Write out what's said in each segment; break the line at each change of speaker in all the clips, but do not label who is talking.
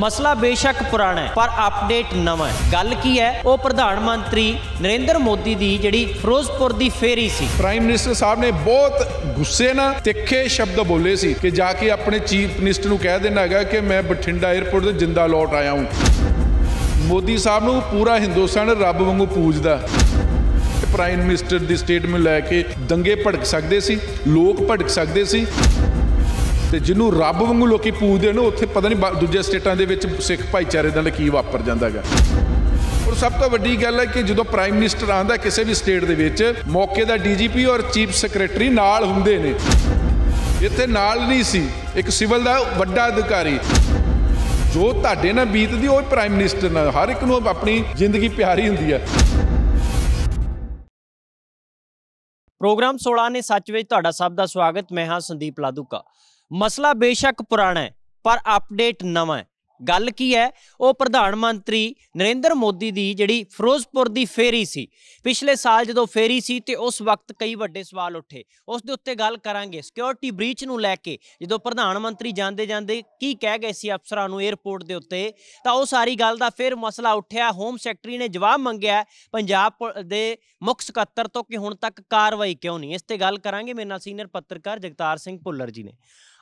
ਮਸਲਾ ਬੇਸ਼ੱਕ ਪੁਰਾਣਾ ਹੈ ਪਰ ਅਪਡੇਟ ਨਵਾਂ ਹੈ ਗੱਲ ਕੀ ਹੈ ਉਹ ਪ੍ਰਧਾਨ ਮੰਤਰੀ ਨਰਿੰਦਰ ਮੋਦੀ ਦੀ ਜਿਹੜੀ ਫਿਰੋਜ਼ਪੁਰ ਦੀ ਫੇਰੀ ਸੀ ਪ੍ਰਾਈਮ ਮਿਨਿਸਟਰ ਸਾਹਿਬ ਨੇ ਬਹੁਤ ਗੁੱਸੇ
ਨਾਲ ਤਿੱਖੇ ਸ਼ਬਦ ਬੋਲੇ ਸੀ ਕਿ ਜਾ ਕੇ ਆਪਣੇ ਚੀਫ ਮਿਨਿਸਟਰ ਨੂੰ ਕਹਿ ਦੇਣਾ ਹੈਗਾ ਕਿ ਮੈਂ ਬਠਿੰਡਾ 에ਅਰਪੋਰਟ ਤੋਂ ਜਿੰਦਾ ਲੌਟ ਆਇਆ ਹਾਂ ਮੋਦੀ ਸਾਹਿਬ ਨੂੰ ਪੂਰਾ ਹਿੰਦੁਸਤਾਨ ਰੱਬ ਵਾਂਗੂ ਪੂਜਦਾ ਪ੍ਰਾਈਮ ਮਿਨਿਸਟਰ ਦੀ ਸਟੇਟਮੈਂਟ ਲੈ ਕੇ ਦੰਗੇ ਭੜਕ ਸਕਦੇ ਸੀ ਲੋਕ ਭੜਕ ਸਕਦੇ ਸੀ ਤੇ ਜਿਹਨੂੰ ਰੱਬ ਵਾਂਗੂ ਲੋਕੀ ਪੂਜਦੇ ਨੇ ਉੱਥੇ ਪਤਾ ਨਹੀਂ ਦੂਜੇ ਸਟੇਟਾਂ ਦੇ ਵਿੱਚ ਸਿੱਖ ਭਾਈਚਾਰੇ ਨਾਲ ਕੀ ਵਾਪਰ ਜਾਂਦਾ ਹੈਗਾ ਔਰ ਸਭ ਤੋਂ ਵੱਡੀ ਗੱਲ ਹੈ ਕਿ ਜਦੋਂ ਪ੍ਰਾਈਮ ਮਿਨਿਸਟਰ ਆਂਦਾ ਕਿਸੇ ਵੀ ਸਟੇਟ ਦੇ ਵਿੱਚ ਮੌਕੇ ਦਾ ਡੀਜੀਪੀ ਔਰ ਚੀਫ ਸੈਕਟਰੀ ਨਾਲ ਹੁੰਦੇ ਨੇ ਇੱਥੇ ਨਾਲ ਨਹੀਂ ਸੀ ਇੱਕ ਸਿਵਲ ਦਾ ਵੱਡਾ ਅਧਿਕਾਰੀ ਜੋ ਤੁਹਾਡੇ ਨਾਲ ਬੀਤਦੀ ਉਹ ਪ੍ਰਾਈਮ ਮਿਨਿਸਟਰ ਨਾਲ ਹਰ ਇੱਕ ਨੂੰ ਆਪਣੀ ਜ਼ਿੰਦਗੀ ਪਿਆਰੀ ਹੁੰਦੀ ਹੈ
ਪ੍ਰੋਗਰਾਮ 16 ਨੇ ਸੱਚ ਵਿੱਚ ਤੁਹਾਡਾ ਸਭ ਦਾ ਸਵਾਗਤ ਮੈਂ ਹਾਂ ਸੰਦੀਪ ਲਾਦੂਕਾ ਮਸਲਾ ਬੇਸ਼ੱਕ ਪੁਰਾਣਾ ਹੈ ਪਰ ਅਪਡੇਟ ਨਵਾਂ ਹੈ ਗੱਲ ਕੀ ਹੈ ਉਹ ਪ੍ਰਧਾਨ ਮੰਤਰੀ ਨਰਿੰਦਰ ਮੋਦੀ ਦੀ ਜਿਹੜੀ ਫਿਰੋਜ਼ਪੁਰ ਦੀ ਫੇਰੀ ਸੀ ਪਿਛਲੇ ਸਾਲ ਜਦੋਂ ਫੇਰੀ ਸੀ ਤੇ ਉਸ ਵਕਤ ਕਈ ਵੱਡੇ ਸਵਾਲ ਉੱਠੇ ਉਸ ਦੇ ਉੱਤੇ ਗੱਲ ਕਰਾਂਗੇ ਸਿਕਿਉਰਿਟੀ ਬ੍ਰੀਚ ਨੂੰ ਲੈ ਕੇ ਜਦੋਂ ਪ੍ਰਧਾਨ ਮੰਤਰੀ ਜਾਂਦੇ ਜਾਂਦੇ ਕੀ ਕਹਿ ਗਏ ਸੀ ਅਫਸਰਾਂ ਨੂੰ 에ਅਰਪੋਰਟ ਦੇ ਉੱਤੇ ਤਾਂ ਉਹ ਸਾਰੀ ਗੱਲ ਦਾ ਫਿਰ ਮਸਲਾ ਉੱਠਿਆ ਹੋਮ ਸੈਕਟਰੀ ਨੇ ਜਵਾਬ ਮੰਗਿਆ ਪੰਜਾਬ ਦੇ ਮੁੱਖ ਸਕੱਤਰ ਤੋਂ ਕਿ ਹੁਣ ਤੱਕ ਕਾਰਵਾਈ ਕਿਉਂ ਨਹੀਂ ਇਸ ਤੇ ਗੱਲ ਕਰਾਂਗੇ ਮੇਰੇ ਨਾਲ ਸੀਨੀਅਰ ਪੱਤਰਕਾਰ ਜਗਤਾਰ ਸਿੰਘ ਭੁੱਲਰ ਜੀ ਨੇ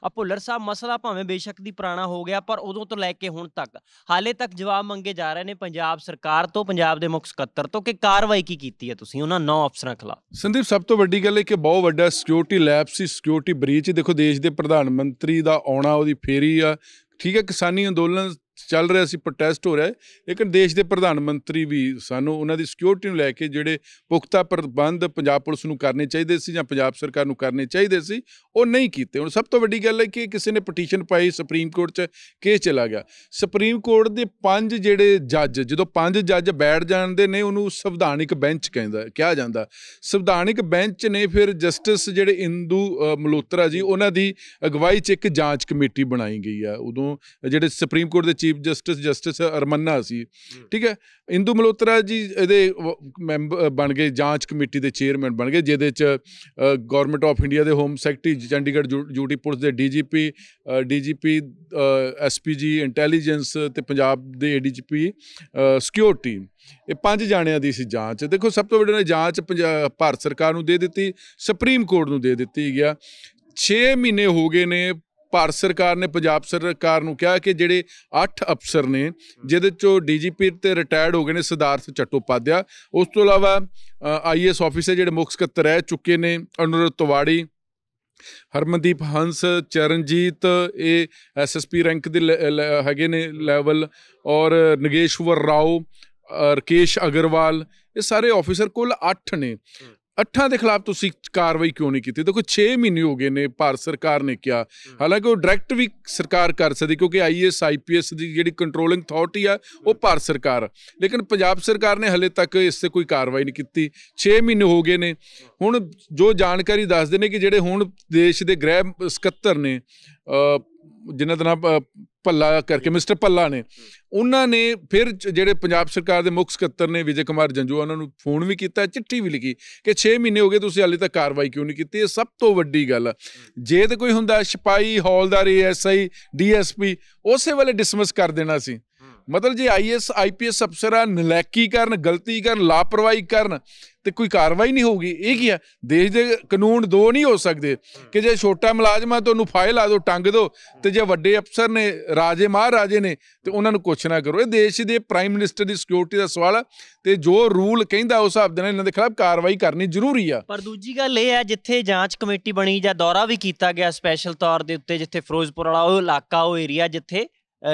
ਆ ਭੁੱਲਰ ਸਾਹਿਬ ਮਸਲਾ ਭਾਵੇਂ ਬੇਸ਼ੱਕ ਦੀ ਪੁਰਾਣਾ ਹੋ ਗਿਆ ਪਰ ਉਦੋਂ ਤੋਂ ਲੈ ਕੇ ਹੁਣ ਤੱਕ ਹਾਲੇ ਤੱਕ ਜਵਾਬ ਮੰਗੇ ਜਾ ਰਹੇ ਨੇ ਪੰਜਾਬ ਸਰਕਾਰ ਤੋਂ ਪੰਜਾਬ ਦੇ ਮੁੱਖ ਸਕੱਤਰ ਤੋਂ ਕਿ ਕਾਰਵਾਈ ਕੀ ਕੀਤੀ ਹੈ ਤੁਸੀਂ ਉਹਨਾਂ 9 ਅਫਸਰਾਂ ਖਿਲਾਫ
ਸੰਦੀਪ ਸਭ ਤੋਂ ਵੱਡੀ ਗੱਲ ਇਹ ਕਿ ਬਹੁਤ ਵੱਡਾ ਸਿਕਿਉਰਿਟੀ ਲੈਪਸ ਸੀ ਸਿਕਿਉਰਿਟੀ ਬ੍ਰੀਚ ਦੇਖੋ ਦੇਸ਼ ਦੇ ਪ੍ਰਧਾਨ ਮੰਤਰੀ ਦਾ ਆਉਣਾ ਉਹਦੀ ਫੇਰੀ ਆ ਠੀਕ ਹੈ ਕਿਸਾਨੀ ਅੰਦੋਲਨ ਚੱਲ ਰਿਹਾ ਸੀ ਪ੍ਰੋਟੈਸਟ ਹੋ ਰਿਹਾ ਹੈ ਲੇਕਿਨ ਦੇਸ਼ ਦੇ ਪ੍ਰਧਾਨ ਮੰਤਰੀ ਵੀ ਸਾਨੂੰ ਉਹਨਾਂ ਦੀ ਸਿਕਿਉਰਿਟੀ ਨੂੰ ਲੈ ਕੇ ਜਿਹੜੇ ਪੁਖਤਾ ਪ੍ਰਬੰਧ ਪੰਜਾਬ ਪੁਲਿਸ ਨੂੰ ਕਰਨੇ ਚਾਹੀਦੇ ਸੀ ਜਾਂ ਪੰਜਾਬ ਸਰਕਾਰ ਨੂੰ ਕਰਨੇ ਚਾਹੀਦੇ ਸੀ ਉਹ ਨਹੀਂ ਕੀਤੇ ਹੁਣ ਸਭ ਤੋਂ ਵੱਡੀ ਗੱਲ ਹੈ ਕਿ ਕਿਸੇ ਨੇ ਪਟੀਸ਼ਨ ਪਾਈ ਸੁਪਰੀਮ ਕੋਰਟ 'ਚ ਕੇਸ ਚਲਾ ਗਿਆ ਸੁਪਰੀਮ ਕੋਰਟ ਦੇ ਪੰਜ ਜਿਹੜੇ ਜੱਜ ਜਦੋਂ ਪੰਜ ਜੱਜ ਬੈਠ ਜਾਂਦੇ ਨੇ ਉਹਨੂੰ ਸੰਵਿਧਾਨਿਕ ਬੈਂਚ ਕਹਿੰਦਾ ਕਿਹਾ ਜਾਂਦਾ ਸੰਵਿਧਾਨਿਕ ਬੈਂਚ ਨੇ ਫਿਰ ਜਸਟਿਸ ਜਿਹੜੇ ਇੰਦੂ ਮਲੋਤਰਾ ਜੀ ਉਹਨਾਂ ਦੀ ਅਗਵਾਈ 'ਚ ਇੱਕ ਜਾਂਚ ਕਮੇਟੀ ਬਣਾਈ ਗਈ ਆ ਉਦੋਂ ਜਿਹੜੇ ਸੁਪਰੀਮ ਕੋਰਟ ਦੇ ਚੀਫ ਜਸਟਿਸ ਜਸਟਿਸ ਅਰਮੰਨਾ ਸੀ ਠੀਕ ਹੈ ਇੰਦੂ ਮਲੋਤਰਾ ਜੀ ਇਹਦੇ ਮੈਂਬਰ ਬਣ ਗਏ ਜਾਂਚ ਕਮੇਟੀ ਦੇ ਚੇਅਰਮੈਨ ਬਣ ਗਏ ਜਿਹਦੇ ਚ ਗਵਰਨਮੈਂਟ ਆਫ ਇੰਡੀਆ ਦੇ home secretary Chandigarh duty police ਦੇ ਡੀਜੀਪੀ ਡੀਜੀਪੀ ਐਸਪੀਜੀ ਇੰਟੈਲੀਜੈਂਸ ਤੇ ਪੰਜਾਬ ਦੇ ਏਡੀਜੀਪੀ ਸਿਕਿਉਰਿਟੀ ਇਹ ਪੰਜ ਜਾਣਿਆਂ ਦੀ ਸੀ ਜਾਂਚ ਦੇਖੋ ਸਭ ਤੋਂ ਨੇ ਜਾਂਚ ਭਾਰਤ ਸਰਕਾਰ ਨੂੰ ਦੇ ਦਿੱਤੀ ਸੁਪਰੀਮ ਕੋਰਟ ਨੂੰ ਦੇ ਦਿੱਤੀ ਗਿਆ 6 ਮਹੀਨੇ ਹੋ ਗਏ ਨੇ ਭਾਰਤ ਸਰਕਾਰ ਨੇ ਪੰਜਾਬ ਸਰਕਾਰ ਨੂੰ ਕਿਹਾ ਕਿ ਜਿਹੜੇ 8 ਅਫਸਰ ਨੇ ਜਿਹਦੇ ਚੋਂ ਡੀਜੀਪੀ ਤੇ ਰਿਟਾਇਰਡ ਹੋ ਗਏ ਨੇ ਸਿਧਾਰਥ ਚਟੋਪਾਧਿਆ ਉਸ ਤੋਂ ਇਲਾਵਾ ਆਈਐਸ ਆਫੀਸਰ ਜਿਹੜੇ ਮੁੱਖ ਸਕੱਤਰ ਹੈ ਚੁੱਕੇ ਨੇ ਅਨੁਰਧ ਤਵਾੜੀ ਹਰਮਨਦੀਪ ਹੰਸ ਚਰਨਜੀਤ ਇਹ ਐਸਐਸਪੀ ਰੈਂਕ ਦੇ ਹੈਗੇ ਨੇ ਲੈਵਲ ਔਰ ਨਗੇਸ਼ਵਰ ਰਾਓ ਰਕੇਸ਼ ਅਗਰਵਾਲ ਇਹ ਸਾਰੇ ਆਫੀਸਰ ਕੁੱਲ 8 ਨੇ ਅੱਠਾਂ ਦੇ ਖਿਲਾਫ ਤੁਸੀਂ ਕਾਰਵਾਈ ਕਿਉਂ ਨਹੀਂ ਕੀਤੀ ਦੇਖੋ 6 ਮਹੀਨੇ ਹੋ ਗਏ ਨੇ ਭਾਰਤ ਸਰਕਾਰ ਨੇ ਕਿਹਾ ਹਾਲਾਂਕਿ ਉਹ ਡਾਇਰੈਕਟ ਵੀ ਸਰਕਾਰ ਕਰ ਸਕਦੀ ਕਿਉਂਕਿ ਆਈਐਸ ਆਈਪੀਐਸ e ਦੀ ਜਿਹੜੀ ਕੰਟਰੋਲਿੰਗ ਅਥਾਰਟੀ ਆ ਉਹ ਭਾਰਤ ਸਰਕਾਰ ਲੇਕਿਨ ਪੰਜਾਬ ਸਰਕਾਰ ਨੇ ਹਲੇ ਤੱਕ ਇਸ ਤੇ ਕੋਈ ਕਾਰਵਾਈ ਨਹੀਂ ਕੀਤੀ 6 ਮਹੀਨੇ ਹੋ ਗਏ ਨੇ ਹੁਣ ਜੋ ਜਾਣਕਾਰੀ ਦੱਸਦੇ ਨੇ ਕਿ ਜਿਹੜੇ ਹੁਣ ਦੇਸ਼ ਦੇ ਗ੍ਰਹਿ ਸਕੱਤਰ ਨੇ ਜਿਨ੍ਹਾਂ ਦਾ ਨਾਮ ਭੱਲਾ ਕਰਕੇ ਮਿਸਟਰ ਭੱਲਾ ਨੇ ਉਹਨਾਂ ਨੇ ਫਿਰ ਜਿਹੜੇ ਪੰਜਾਬ ਸਰਕਾਰ ਦੇ ਮੁੱਖ ਸਕੱਤਰ ਨੇ ਵਿਜੇ ਕੁਮਾਰ ਜੰਜੂ ਉਹਨਾਂ ਨੂੰ ਫੋਨ ਵੀ ਕੀਤਾ ਚਿੱਠੀ ਵੀ ਲਿਖੀ ਕਿ 6 ਮਹੀਨੇ ਹੋ ਗਏ ਤੁਸੀਂ ਹਾਲੇ ਤੱਕ ਕਾਰਵਾਈ ਕਿਉਂ ਨਹੀਂ ਕੀਤੀ ਇਹ ਸਭ ਤੋਂ ਵੱਡੀ ਗੱਲ ਜੇ ਤੇ ਕੋਈ ਹੁੰਦਾ ਸਿਪਾਈ ਹੌਲਦਾਰ ਐਸਆਈ ਡੀਐਸਪੀ ਉਸੇ ਵੇਲੇ ਡਿਸਮਿਸ ਕਰ ਦੇਣਾ ਸੀ ਮਤਲਬ ਜੇ ਆਈਐਸ ਆਈਪੀਐਸ ਅਫਸਰਾਂ ਨਲੈਕੀ ਕਰਨ ਗਲਤੀ ਕਰਨ ਲਾਪਰਵਾਹੀ ਕਰਨ ਤੇ ਕੋਈ ਕਾਰਵਾਈ ਨਹੀਂ ਹੋਊਗੀ ਇਹ ਕੀ ਹੈ ਦੇਸ਼ ਦੇ ਕਾਨੂੰਨ ਦੋ ਨਹੀਂ ਹੋ ਸਕਦੇ ਕਿ ਜੇ ਛੋਟਾ ਮੁਲਾਜ਼ਮ ਆ ਤੁਹਾਨੂੰ ਫਾਈਲ ਆ ਦੋ ਟੰਗ ਦੋ ਤੇ ਜੇ ਵੱਡੇ ਅਫਸਰ ਨੇ ਰਾਜੇ ਮਹਾਰਾਜੇ ਨੇ ਤੇ ਉਹਨਾਂ ਨੂੰ ਕੁਛ ਨਾ ਕਰੋ ਇਹ ਦੇਸ਼ ਦੇ ਪ੍ਰਾਈਮ ਮਿਨਿਸਟਰ ਦੀ ਸਿਕਿਉਰਿਟੀ ਦਾ ਸਵਾਲ ਹੈ ਤੇ ਜੋ ਰੂਲ ਕਹਿੰਦਾ ਉਸ ਹਿਸਾਬ ਦੇ ਨਾਲ ਇਹਨਾਂ ਦੇ ਖਿਲਾਫ ਕਾਰਵਾਈ ਕਰਨੀ ਜ਼ਰੂਰੀ ਆ
ਪਰ ਦੂਜੀ ਗੱਲ ਇਹ ਹੈ ਜਿੱਥੇ ਜਾਂਚ ਕਮੇਟੀ ਬਣੀ ਜਾਂ ਦੌਰਾ ਵੀ ਕੀਤਾ ਗਿਆ ਸਪੈਸ਼ਲ ਤੌਰ ਦੇ ਉੱਤੇ ਜਿੱਥੇ ਫਿਰੋਜ਼ਪੁਰ ਵਾਲਾ ਉਹ ਇਲਾਕਾ ਉਹ ਏਰੀਆ ਜਿੱਥੇ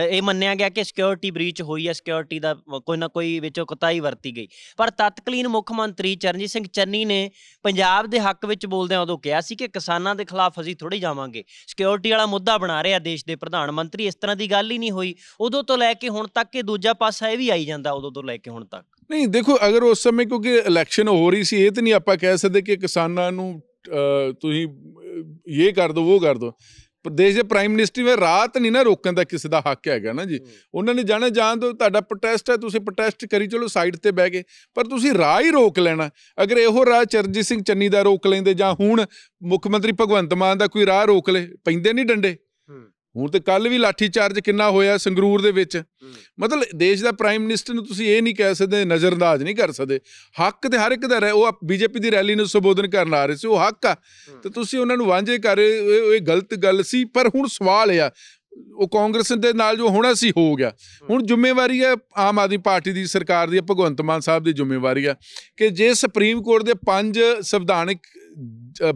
ਇਹ ਮੰਨਿਆ ਗਿਆ ਕਿ ਸਿਕਿਉਰਿਟੀ ਬ੍ਰੀਚ ਹੋਈ ਹੈ ਸਿਕਿਉਰਿਟੀ ਦਾ ਕੋਈ ਨਾ ਕੋਈ ਵਿੱਚ ਕੁਤਾਈ ਵਰਤੀ ਗਈ ਪਰ ਤਤਕਲੀਨ ਮੁੱਖ ਮੰਤਰੀ ਚਰਨਜੀਤ ਸਿੰਘ ਚੰਨੀ ਨੇ ਪੰਜਾਬ ਦੇ ਹੱਕ ਵਿੱਚ ਬੋਲਦਿਆਂ ਉਦੋਂ ਕਿਹਾ ਸੀ ਕਿ ਕਿਸਾਨਾਂ ਦੇ ਖਿਲਾਫ ਅਸੀਂ ਥੋੜੀ ਜਾਵਾਂਗੇ ਸਿਕਿਉਰਿਟੀ ਵਾਲਾ ਮੁੱਦਾ ਬਣਾ ਰਿਹਾ ਦੇਸ਼ ਦੇ ਪ੍ਰਧਾਨ ਮੰਤਰੀ ਇਸ ਤਰ੍ਹਾਂ ਦੀ ਗੱਲ ਹੀ ਨਹੀਂ ਹੋਈ ਉਦੋਂ ਤੋਂ ਲੈ ਕੇ ਹੁਣ ਤੱਕ ਇਹ ਦੂਜਾ ਪਾਸਾ ਇਹ ਵੀ ਆਈ ਜਾਂਦਾ ਉਦੋਂ ਤੋਂ ਲੈ ਕੇ ਹੁਣ ਤੱਕ
ਨਹੀਂ ਦੇਖੋ ਅਗਰ ਉਸ ਸਮੇਂ ਕਿਉਂਕਿ ਇਲੈਕਸ਼ਨ ਹੋ ਰਹੀ ਸੀ ਇਹ ਤਾਂ ਨਹੀਂ ਆਪਾਂ ਕਹਿ ਸਕਦੇ ਕਿ ਕਿਸਾਨਾਂ ਨੂੰ ਤੁਸੀਂ ਇਹ ਕਰ ਦਿਓ ਉਹ ਕਰ ਦਿਓ ਦੇਸ਼ ਦੇ ਪ੍ਰਾਈਮ ਮਿਨਿਸਟਰ ਵੇ ਰਾਤ ਨਹੀਂ ਨਾ ਰੋਕਣ ਦਾ ਕਿਸੇ ਦਾ ਹੱਕ ਹੈਗਾ ਨਾ ਜੀ ਉਹਨਾਂ ਨੇ ਜਾਣੇ ਜਾਣ ਤੋਂ ਤੁਹਾਡਾ ਪ੍ਰੋਟੈਸਟ ਹੈ ਤੁਸੀਂ ਪ੍ਰੋਟੈਸਟ ਕਰੀ ਚਲੋ ਸਾਈਡ ਤੇ ਬਹਿ ਗਏ ਪਰ ਤੁਸੀਂ ਰਾਹ ਹੀ ਰੋਕ ਲੈਣਾ ਅਗਰ ਇਹੋ ਰਾਹ ਚਰਜੀਤ ਸਿੰਘ ਚੰਨੀ ਦਾ ਰੋਕ ਲੈਂਦੇ ਜਾਂ ਹੁਣ ਮੁੱਖ ਮੰਤਰੀ ਭਗਵੰਤ ਮਾਨ ਦਾ ਕੋਈ ਰਾਹ ਰੋਕ ਲੈ ਪੈਂਦੇ ਨਹੀਂ ਡੰਡੇ ਹੁਣ ਤੇ ਕੱਲ ਵੀ ਲਾਠੀ ਚਾਰਜ ਕਿੰਨਾ ਹੋਇਆ ਸੰਗਰੂਰ ਦੇ ਵਿੱਚ ਮਤਲਬ ਦੇਸ਼ ਦਾ ਪ੍ਰਾਈਮ ਮਿਨਿਸਟਰ ਨੂੰ ਤੁਸੀਂ ਇਹ ਨਹੀਂ ਕਹਿ ਸਕਦੇ ਨਜ਼ਰਅੰਦਾਜ਼ ਨਹੀਂ ਕਰ ਸਕਦੇ ਹੱਕ ਤੇ ਹਰ ਇੱਕ ਦਾ ਰਹਿ ਉਹ ਬੀਜੇਪੀ ਦੀ ਰੈਲੀ ਨੂੰ ਸੰਬੋਧਨ ਕਰਨ ਆ ਰਹੇ ਸੀ ਉਹ ਹੱਕ ਆ ਤੇ ਤੁਸੀਂ ਉਹਨਾਂ ਨੂੰ ਵਾਂਝੇ ਕਰ ਰਹੇ ਇਹ ਗਲਤ ਗੱਲ ਸੀ ਪਰ ਹੁਣ ਸਵਾਲ ਆ ਉਹ ਕਾਂਗਰਸ ਦੇ ਨਾਲ ਜੋ ਹੋਣਾ ਸੀ ਹੋ ਗਿਆ ਹੁਣ ਜ਼ਿੰਮੇਵਾਰੀ ਹੈ ਆਮ ਆਦਮੀ ਪਾਰਟੀ ਦੀ ਸਰਕਾਰ ਦੀ ਭਗਵੰਤ ਮਾਨ ਸਾਹਿਬ ਦੀ ਜ਼ਿੰਮੇਵਾਰੀ ਹੈ ਕਿ ਜੇ ਸੁਪਰੀਮ ਕੋਰਟ ਦੇ ਪੰਜ ਸੰਵਿਧਾਨਿਕ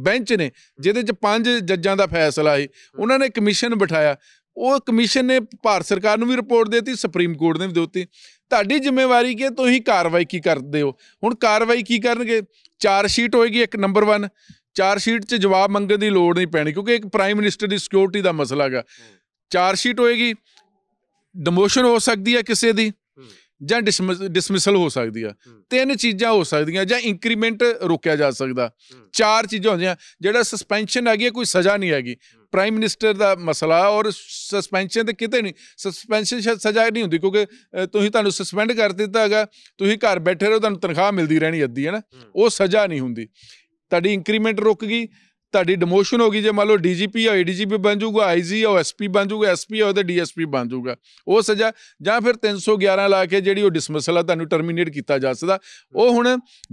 ਬੈਂਚ ਨੇ ਜਿਹਦੇ 'ਚ ਪੰਜ ਜੱਜਾਂ ਦਾ ਫੈਸਲਾ ਹੈ ਉਹਨਾਂ ਨੇ ਕਮਿਸ਼ਨ ਬਿਠਾਇਆ ਉਹ ਕਮਿਸ਼ਨ ਨੇ ਭਾਰਤ ਸਰਕਾਰ ਨੂੰ ਵੀ ਰਿਪੋਰਟ ਦਿੱਤੀ ਸੁਪਰੀਮ ਕੋਰਟ ਨੇ ਵੀ ਦਿੱਤੀ ਤੁਹਾਡੀ ਜ਼ਿੰਮੇਵਾਰੀ ਕਿ ਤੁਸੀਂ ਕਾਰਵਾਈ ਕੀ ਕਰਦੇ ਹੋ ਹੁਣ ਕਾਰਵਾਈ ਕੀ ਕਰਨਗੇ ਚਾਰ ਸ਼ੀਟ ਹੋਏਗੀ ਇੱਕ ਨੰਬਰ 1 ਚਾਰ ਸ਼ੀਟ 'ਚ ਜਵਾਬ ਮੰਗਣ ਦੀ ਲੋੜ ਨਹੀਂ ਪੈਣੀ ਕਿਉਂਕਿ ਇੱਕ ਪ੍ਰਾਈਮ ਮਿਨਿਸਟਰ ਦੀ ਸਿਕਿਉਰਿਟੀ ਦਾ ਮਸਲਾ ਹੈਗਾ ਚਾਰ ਸ਼ੀਟ ਹੋਏਗੀ ਡਿਮੋਸ਼ਨ ਹੋ ਸਕਦੀ ਹੈ ਕਿਸੇ ਦੀ ਜਾਂ ਡਿਸਮਿਸਲ ਹੋ ਸਕਦੀ ਆ ਤਿੰਨ ਚੀਜ਼ਾਂ ਹੋ ਸਕਦੀਆਂ ਜਾਂ ਇਨਕਰੀਮੈਂਟ ਰੋਕਿਆ ਜਾ ਸਕਦਾ ਚਾਰ ਚੀਜ਼ਾਂ ਹੁੰਦੀਆਂ ਜਿਹੜਾ ਸਸਪੈਂਸ਼ਨ ਆ ਹੈ ਕੋਈ ਸਜ਼ਾ ਨਹੀਂ ਗਈ ਪ੍ਰਾਈਮ ਮਿਨਿਸਟਰ ਦਾ ਮਸਲਾ ਔਰ ਸਸਪੈਂਸ਼ਨ ਤੇ ਕਿਤੇ ਨਹੀਂ ਸਸਪੈਂਸ਼ਨ ਸਜ਼ਾ ਨਹੀਂ ਹੁੰਦੀ ਕਿਉਂਕਿ ਤੁਸੀਂ ਤੁਹਾਨੂੰ ਸਸਪੈਂਡ ਕਰ ਦਿੱਤਾ ਹੈਗਾ ਤੁਸੀਂ ਘਰ ਬੈਠੇ ਰਹੋ ਤੁਹਾਨੂੰ ਤਨਖਾਹ ਮਿਲਦੀ ਰਹਿਣੀ ਅੱਧੀ ਹੈ ਨਾ ਉਹ ਸਜ਼ਾ ਨਹੀਂ ਹੁੰਦੀ ਤੁਹਾਡੀ ਇਨਕਰੀਮੈਂਟ ਰੁਕ ਗਈ ਤੁਹਾਡੀ ਡਿਮੋਸ਼ਨ ਹੋ ਗਈ ਜੇ ਮੰਨ ਲਓ ਡੀਜੀਪੀ ਹੋਏ ਡੀਜੀਪੀ ਬਣ ਜਾਊਗਾ ਆਈਜੀ ਹੋ ਐਸਪੀ ਬਣ ਜਾਊਗਾ ਐਸਪੀ ਹੋ ਤੇ ਡੀਐਸਪੀ ਬਣ ਜਾਊਗਾ ਉਹ ਸਜ਼ਾ ਜਾਂ ਫਿਰ 311 ਲਾ ਕੇ ਜਿਹੜੀ ਉਹ ਡਿਸਮਿਸਲ ਆ ਤੁਹਾਨੂੰ ਟਰਮੀਨੇਟ ਕੀਤਾ ਜਾ ਸਕਦਾ ਉਹ ਹੁਣ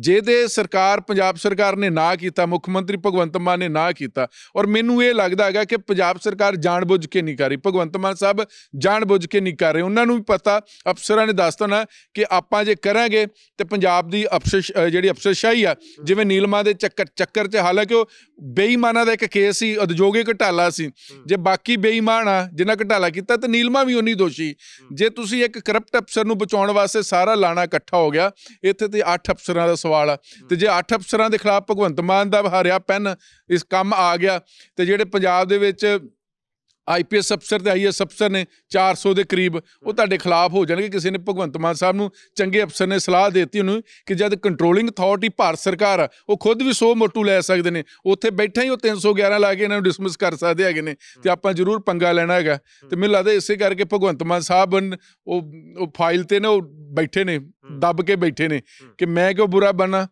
ਜੇ ਤੇ ਸਰਕਾਰ ਪੰਜਾਬ ਸਰਕਾਰ ਨੇ ਨਾ ਕੀਤਾ ਮੁੱਖ ਮੰਤਰੀ ਭਗਵੰਤ ਮਾਨ ਨੇ ਨਾ ਕੀਤਾ ਔਰ ਮੈਨੂੰ ਇਹ ਲੱਗਦਾ ਹੈਗਾ ਕਿ ਪੰਜਾਬ ਸਰਕਾਰ ਜਾਣਬੁੱਝ ਕੇ ਨਹੀਂ ਕਰ ਰਹੀ ਭਗਵੰਤ ਮਾਨ ਸਾਹਿਬ ਜਾਣਬੁੱਝ ਕੇ ਨਹੀਂ ਕਰ ਰਹੇ ਉਹਨਾਂ ਨੂੰ ਵੀ ਪਤਾ ਅਫਸਰਾਂ ਨੇ ਦੱਸ ਨਾ ਕਿ ਆਪਾਂ ਜੇ ਕਰਾਂਗੇ ਤੇ ਪੰਜਾਬ ਦੀ ਅਫਸਰ ਜਿਹੜੀ ਅਫਸਰਸ਼ਾਹੀ ਆ ਜਿਵੇਂ ਨੀਲਮਾ ਦੇ ਚੱਕਰ ਚੱਕਰ 'ਚ ਹਾਲਾਂਕਿ ਉਹ ਬੇਈਮਾਨਾ ਦਾ ਇੱਕ ਕੇਸ ਸੀ ਉਦਯੋਗਿਕ ਘਟਾਲਾ ਸੀ ਜੇ ਬਾਕੀ ਬੇਈਮਾਨ ਆ ਜਿਨ੍ਹਾਂ ਘਟਾਲਾ ਕੀਤਾ ਤੇ ਨੀਲਮਾ ਵੀ ਉਨੀ ਦੋਸ਼ੀ ਜੇ ਤੁਸੀਂ ਇੱਕ ਕਰਪਟ ਅਫਸਰ ਨੂੰ ਬਚਾਉਣ ਵਾਸਤੇ ਸਾਰਾ ਲਾਣਾ ਇਕੱਠਾ ਹੋ ਗਿਆ ਇੱਥੇ ਤੇ 8 ਅਫਸਰਾਂ ਦਾ ਸਵਾਲ ਆ ਤੇ ਜੇ 8 ਅਫਸਰਾਂ ਦੇ ਖਿਲਾਫ ਭਗਵੰਤ ਮਾਨ ਦਾ ਹਰਿਆ ਪੈਨ ਇਸ ਕੰਮ ਆ ਗਿਆ ਤੇ ਜਿਹੜੇ ਪੰਜਾਬ ਦੇ ਵਿੱਚ ਆਈਪੀਐਸ ਅਫਸਰ ਤੇ ਆਈਐਸ ਅਫਸਰ ਨੇ 400 ਦੇ ਕਰੀਬ ਉਹ ਤੁਹਾਡੇ ਖਿਲਾਫ ਹੋ ਜਾਣਗੇ ਕਿਸੇ ਨੇ ਭਗਵੰਤ ਮਾਨ ਸਾਹਿਬ ਨੂੰ ਚੰਗੇ ਅਫਸਰ ਨੇ ਸਲਾਹ ਦਿੱਤੀ ਉਹਨੂੰ ਕਿ ਜਦ ਕੰਟਰੋਲਿੰਗ ਅਥਾਰਟੀ ਭਾਰਤ ਸਰਕਾਰ ਆ ਉਹ ਖੁਦ ਵੀ 100 ਮੋਟੂ ਲੈ ਸਕਦੇ ਨੇ ਉੱਥੇ ਬੈਠਾ ਹੀ ਉਹ 311 ਲਾ ਕੇ ਇਹਨਾਂ ਨੂੰ ਡਿਸਮਿਸ ਕਰ ਸਕਦੇ ਹੈਗੇ ਨੇ ਤੇ ਆਪਾਂ ਜ਼ਰੂਰ ਪੰਗਾ ਲੈਣਾ ਹੈਗਾ ਤੇ ਮੈਨੂੰ ਲੱਗਦਾ ਇਸੇ ਕਰਕੇ ਭਗਵੰਤ ਮਾਨ ਸਾਹਿਬ ਉਹ ਉਹ ਫਾਈਲ ਤੇ ਨੇ ਉਹ ਬੈਠੇ ਨੇ ਦੱਬ ਕੇ ਬੈਠੇ ਨੇ ਕਿ ਮੈਂ ਕਿਉਂ ਬੁਰਾ ਬਣਾ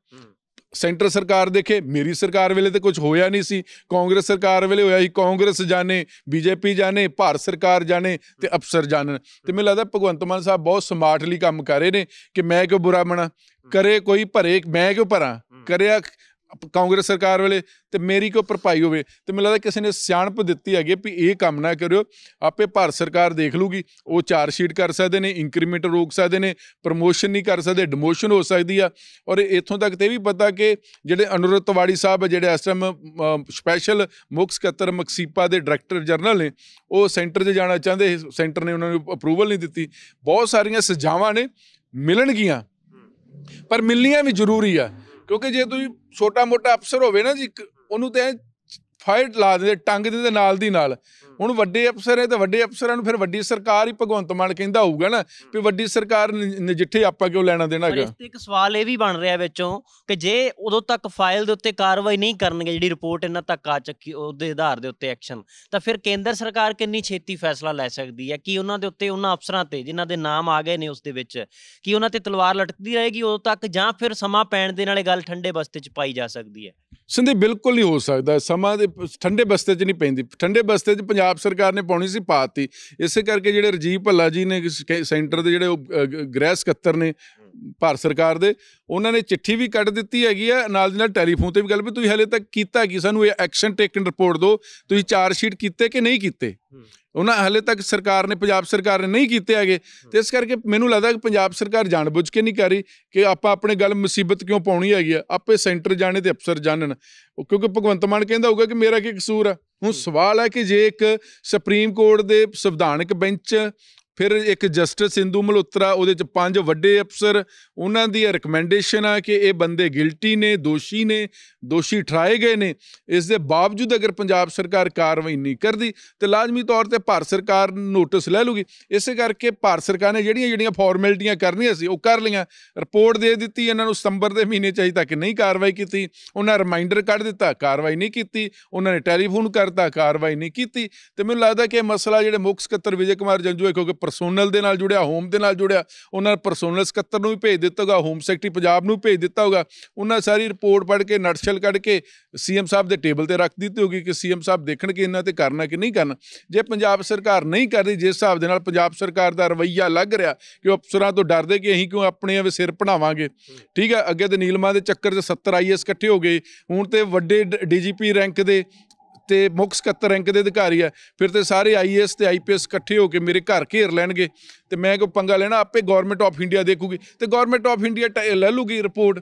ਸੈਂਟਰ ਸਰਕਾਰ ਦੇਖੇ ਮੇਰੀ ਸਰਕਾਰ ਵੇਲੇ ਤੇ ਕੁਝ ਹੋਇਆ ਨਹੀਂ ਸੀ ਕਾਂਗਰਸ ਸਰਕਾਰ ਵੇਲੇ ਹੋਇਆ ਸੀ ਕਾਂਗਰਸ ਜਾਣੇ ਬੀਜੇਪੀ ਜਾਣੇ ਭਾਰਤ ਸਰਕਾਰ ਜਾਣੇ ਤੇ ਅਫਸਰ ਜਾਣਨ ਤੇ ਮੈਨੂੰ ਲੱਗਦਾ ਭਗਵੰਤ ਮਾਨ ਸਾਹਿਬ ਬਹੁਤ ਸਮਾਰਟਲੀ ਕੰਮ ਕਰ ਰਹੇ ਨੇ ਕਿ ਮੈਂ ਕਿਉਂ ਬੁਰਾ ਬਣਾ ਕਰੇ ਕੋਈ ਭਰੇ ਮੈਂ ਕਿਉਂ ਭਰਾਂ ਕਰਿਆ ਕਾਂਗਰਸ ਸਰਕਾਰ ਵੇਲੇ ਤੇ ਮੇਰੀ ਕੋ ਪਰਪਾਈ ਹੋਵੇ ਤੇ ਮੈਨੂੰ ਲੱਗਦਾ ਕਿਸੇ ਨੇ ਸਿਆਣਪ ਦਿੱਤੀ ਹੈਗੀ ਵੀ ਇਹ ਕੰਮ ਨਾ ਕਰਿਓ ਆਪੇ ਭਾਰਤ ਸਰਕਾਰ ਦੇਖ ਲੂਗੀ ਉਹ ਚਾਰ ਸ਼ੀਟ ਕਰ ਸਕਦੇ ਨੇ ਇਨਕਰੀਮੈਂਟ ਰੋਕ ਸਕਦੇ ਨੇ ਪ੍ਰਮੋਸ਼ਨ ਨਹੀਂ ਕਰ ਸਕਦੇ ਡਿਮੋਸ਼ਨ ਹੋ ਸਕਦੀ ਆ ਔਰ ਇੱਥੋਂ ਤੱਕ ਤੇ ਵੀ ਪਤਾ ਕਿ ਜਿਹੜੇ ਅਨੁਰਤ ਤਵਾੜੀ ਸਾਹਿਬ ਜਿਹੜੇ ਇਸ ਟਾਈਮ ਸਪੈਸ਼ਲ ਮੁੱਖ ਸਕੱਤਰ ਮਕਸੀਪਾ ਦੇ ਡਾਇਰੈਕਟਰ ਜਨਰਲ ਨੇ ਉਹ ਸੈਂਟਰ 'ਚ ਜਾਣਾ ਚਾਹੁੰਦੇ ਸੈਂਟਰ ਨੇ ਉਹਨਾਂ ਨੂੰ ਅਪਰੂਵਲ ਨਹੀਂ ਦਿੱਤੀ ਬਹੁਤ ਸਾਰੀਆਂ ਸਜ਼ਾਵਾਂ ਨੇ ਮਿਲਣਗੀਆਂ ਪਰ ਮਿਲਣੀਆਂ ਵੀ ਜ਼ਰੂਰੀ ਆ ਕਿਉਂਕਿ ਜੇ ਤੁਸੀਂ ਛੋਟਾ ਮੋਟਾ ਅਫਸਰ ਹੋਵੇ ਨਾ ਜੀ ਉਹਨੂੰ ਤੇ ਫਾਈਟ ਲਾ ਦਿੰਦੇ ਟੰਗ ਦੇ ਨਾਲ ਦੀ ਨਾਲ ਹੁਣ ਵੱਡੇ ਅਫਸਰ ਨੇ ਤੇ ਵੱਡੇ ਅਫਸਰਾਂ ਨੂੰ ਫਿਰ ਵੱਡੀ ਸਰਕਾਰ ਹੀ ਭਗਵੰਤ ਮਾਨ ਕਹਿੰਦਾ ਹੋਊਗਾ ਨਾ ਵੀ ਵੱਡੀ ਸਰਕਾਰ ਨਜਿੱਠੇ ਆਪਾਂ ਕਿਉਂ ਲੈਣਾ ਦੇਣਾ ਹੈਗਾ ਇਸ ਤੇ
ਇੱਕ ਸਵਾਲ ਇਹ ਵੀ ਬਣ ਰਿਹਾ ਵਿੱਚੋਂ ਕਿ ਜੇ ਉਦੋਂ ਤੱਕ ਫਾਈਲ ਦੇ ਉੱਤੇ ਕਾਰਵਾਈ ਨਹੀਂ ਕਰਨਗੇ ਜਿਹੜੀ ਰਿਪੋਰਟ ਇਹਨਾਂ ਤੱਕ ਆ ਚੱਕੀ ਉਹਦੇ ਆਧਾਰ ਦੇ ਉੱਤੇ ਐਕਸ਼ਨ ਤਾਂ ਫਿਰ ਕੇਂਦਰ ਸਰਕਾਰ ਕਿੰਨੀ ਛੇਤੀ ਫੈਸਲਾ ਲੈ ਸਕਦੀ ਹੈ ਕਿ ਉਹਨਾਂ ਦੇ ਉੱਤੇ ਉਹਨਾਂ ਅਫਸਰਾਂ ਤੇ ਜਿਨ੍ਹਾਂ ਦੇ ਨਾਮ ਆ ਗਏ ਨੇ ਉਸ ਦੇ ਵਿੱਚ ਕਿ ਉਹਨਾਂ ਤੇ ਤਲਵਾਰ ਲਟਕਦੀ ਰਹੇਗੀ ਉਦੋਂ ਤੱਕ ਜਾਂ ਫਿਰ ਸਮਾਂ ਪੈਣ ਦੇ ਨਾਲੇ ਗੱਲ ਠੰਡੇ ਬਸਤੇ 'ਚ ਪਾਈ ਜਾ ਸਕਦੀ ਹੈ
ਸੰਦੀਪ ਬਿਲਕੁਲ ਨਹੀਂ ਹੋ ਸਕਦਾ ਸਮਾਂ ਦੇ ਠੰਡੇ ਬਸਤੇ 'ਚ ਨਹੀਂ ਪੈਂਦੀ ਠੰਡੇ ਬਸਤੇ 'ਚ ਪੰਜਾਬ ਪੰਜਾਬ ਸਰਕਾਰ ਨੇ ਪਾਉਣੀ ਸੀ ਪਾਤੀ ਇਸੇ ਕਰਕੇ ਜਿਹੜੇ ਰਜੀਵ ਭੱਲਾ ਜੀ ਨੇ ਸੈਂਟਰ ਦੇ ਜਿਹੜੇ ਗ੍ਰਹਿ ਸਕੱਤਰ ਨੇ ਭਾਰਤ ਸਰਕਾਰ ਦੇ ਉਹਨਾਂ ਨੇ ਚਿੱਠੀ ਵੀ ਕੱਢ ਦਿੱਤੀ ਹੈਗੀ ਆ ਨਾਲ ਦੀ ਨਾਲ ਟੈਲੀਫੋਨ ਤੇ ਵੀ ਗੱਲ ਵੀ ਤੁਸੀਂ ਹਲੇ ਤੱਕ ਕੀਤਾ ਕੀ ਸਾਨੂੰ ਇਹ ਐਕਸ਼ਨ ਟੇਕਨ ਰਿਪੋਰਟ ਦਿਓ ਤੁਸੀਂ ਚਾਰ ਸ਼ੀਟ ਕੀਤੇ ਕਿ ਨਹੀਂ ਕੀਤੇ ਉਹਨਾਂ ਹਲੇ ਤੱਕ ਸਰਕਾਰ ਨੇ ਪੰਜਾਬ ਸਰਕਾਰ ਨੇ ਨਹੀਂ ਕੀਤੇ ਹੈਗੇ ਤੇ ਇਸ ਕਰਕੇ ਮੈਨੂੰ ਲੱਗਦਾ ਕਿ ਪੰਜਾਬ ਸਰਕਾਰ ਜਾਣਬੁੱਝ ਕੇ ਨਹੀਂ ਕਰੀ ਕਿ ਆਪਾਂ ਆਪਣੇ ਗੱਲ ਮੁਸੀਬਤ ਕਿਉਂ ਪਾਉਣੀ ਹੈਗੀ ਆ ਆਪੇ ਸੈਂਟਰ ਜਾਣੇ ਤੇ ਅਫਸਰ ਜਾਣਨ ਕਿਉਂਕਿ ਭਗਵੰਤ ਮਾਨ ਕਹਿੰਦਾ ਹੋਊਗਾ ਕਿ ਮੇਰਾ ਕੀ ਕਸੂਰ ਆ ਹੁਣ ਸਵਾਲ ਹੈ ਕਿ ਜੇ ਇੱਕ ਸੁਪਰੀਮ ਕੋਰਟ ਦੇ ਸੰਵਿਧਾਨਕ ਬੈਂਚ ਫਿਰ ਇੱਕ ਜਸਟਿਸ ਸਿੰਧੂ ਮਲਹੋਤਰਾ ਉਹਦੇ ਚ ਪੰਜ ਵੱਡੇ ਅਫਸਰ ਉਹਨਾਂ ਦੀ ਰეკਮੈਂਡੇਸ਼ਨ ਆ ਕਿ ਇਹ ਬੰਦੇ ਗਿਲਟੀ ਨੇ ਦੋਸ਼ੀ ਨੇ ਦੋਸ਼ੀ ਠਰਾਏ ਗਏ ਨੇ ਇਸ ਦੇ ਬਾਵਜੂਦ ਅਗਰ ਪੰਜਾਬ ਸਰਕਾਰ ਕਾਰਵਾਈ ਨਹੀਂ ਕਰਦੀ ਤੇ ਲਾਜ਼ਮੀ ਤੌਰ ਤੇ ਭਾਰਤ ਸਰਕਾਰ ਨੋਟਿਸ ਲੈ ਲੂਗੀ ਇਸੇ ਕਰਕੇ ਭਾਰਤ ਸਰਕਾਰ ਨੇ ਜਿਹੜੀਆਂ ਜਿਹੜੀਆਂ ਫਾਰਮੈਲਟੀਆਂ ਕਰਨੀਆਂ ਸੀ ਉਹ ਕਰ ਲਈਆਂ ਰਿਪੋਰਟ ਦੇ ਦਿੱਤੀ ਇਹਨਾਂ ਨੂੰ ਸਤੰਬਰ ਦੇ ਮਹੀਨੇ ਅਜੇ ਤੱਕ ਨਹੀਂ ਕਾਰਵਾਈ ਕੀਤੀ ਉਹਨਾਂ ਰਿਮਾਈਂਡਰ ਕੱਢ ਦਿੱਤਾ ਕਾਰਵਾਈ ਨਹੀਂ ਕੀਤੀ ਉਹਨਾਂ ਨੇ ਟੈਲੀਫੋਨ ਕਰਤਾ ਕਾਰਵਾਈ ਨਹੀਂ ਕੀਤੀ ਤੇ ਮੈਨੂੰ ਲੱਗਦਾ ਕਿ ਇਹ ਮਸਲਾ ਜਿਹੜੇ ਮੁੱਖ ਸਕੱਤਰ ਵਿਜੇ ਕੁਮਾਰ ਜੰਜੂ ਹੈ ਕਿਉਂਕਿ ਪਰਸੋਨਲ ਦੇ ਨਾਲ ਜੁੜਿਆ ਹੋਮ ਦੇ ਨਾਲ ਜੁੜਿਆ ਉਹਨਾਂ ਨੇ ਪਰਸੋਨਲ ਸਕੱਤਰ ਨੂੰ ਵੀ ਭੇਜ ਦਿੱਤਾ ਹੋਗਾ ਹੋਮ ਸੈਕਟਰੀ ਪੰਜਾਬ ਨੂੰ ਭੇਜ ਦਿੱਤਾ ਹੋਗਾ ਉਹਨਾਂ ਸਾਰੀ ਰਿਪੋਰਟ ਪੜ੍ਹ ਕੇ ਨਟਸ਼ਲ ਕੱਢ ਕੇ ਸੀਐਮ ਸਾਹਿਬ ਦੇ ਟੇਬਲ ਤੇ ਰੱਖ ਦਿੱਤੀ ਹੋਗੀ ਕਿ ਸੀਐਮ ਸਾਹਿਬ ਦੇਖਣ ਕਿ ਇਹਨਾਂ ਤੇ ਕਰਨਾ ਕਿ ਨਹੀਂ ਕਰਨਾ ਜੇ ਪੰਜਾਬ ਸਰਕਾਰ ਨਹੀਂ ਕਰ ਰਹੀ ਜਿਸ ਹਿਸਾਬ ਦੇ ਨਾਲ ਪੰਜਾਬ ਸਰਕਾਰ ਦਾ ਰਵਈਆ ਲੱਗ ਰਿਹਾ ਕਿ ਅਫਸਰਾਂ ਤੋਂ ਡਰਦੇ ਕਿ ਅਸੀਂ ਕਿਉਂ ਆਪਣੇ ਵੀ ਸਿਰ ਪਣਾਵਾਂਗੇ ਠੀਕ ਹੈ ਅੱਗੇ ਤੇ ਨੀਲਮਾ ਦੇ ਚੱਕਰ 'ਚ 70 ਆਈਐਸ ਇਕੱਠੇ ਹੋ ਗਏ ਹੁਣ ਤੇ ਵੱਡੇ ਡੀਜੀਪੀ ਰੈਂਕ ਦੇ ਤੇ ਮੁੱਖ ਸਕੱਤਰ ਰੈਂਕ ਦੇ ਅਧਿਕਾਰੀ ਆ ਫਿਰ ਤੇ ਸਾਰੇ ਆਈਐਸ ਤੇ ਆਈਪੀਐਸ ਇਕੱਠੇ ਹੋ ਕੇ ਮੇਰੇ ਘਰ ਘੇਰ ਲੈਣਗੇ ਤੇ ਮੈਂ ਕੋ ਪੰਗਾ ਲੈਣਾ ਆਪੇ ਗਵਰਨਮੈਂਟ ਆਫ ਇੰਡੀਆ ਦੇਖੂਗੀ ਤੇ ਗਵਰਨਮੈਂਟ ਆਫ ਇੰਡੀਆ ਲੈ ਲੂਗੀ ਰਿਪੋਰਟ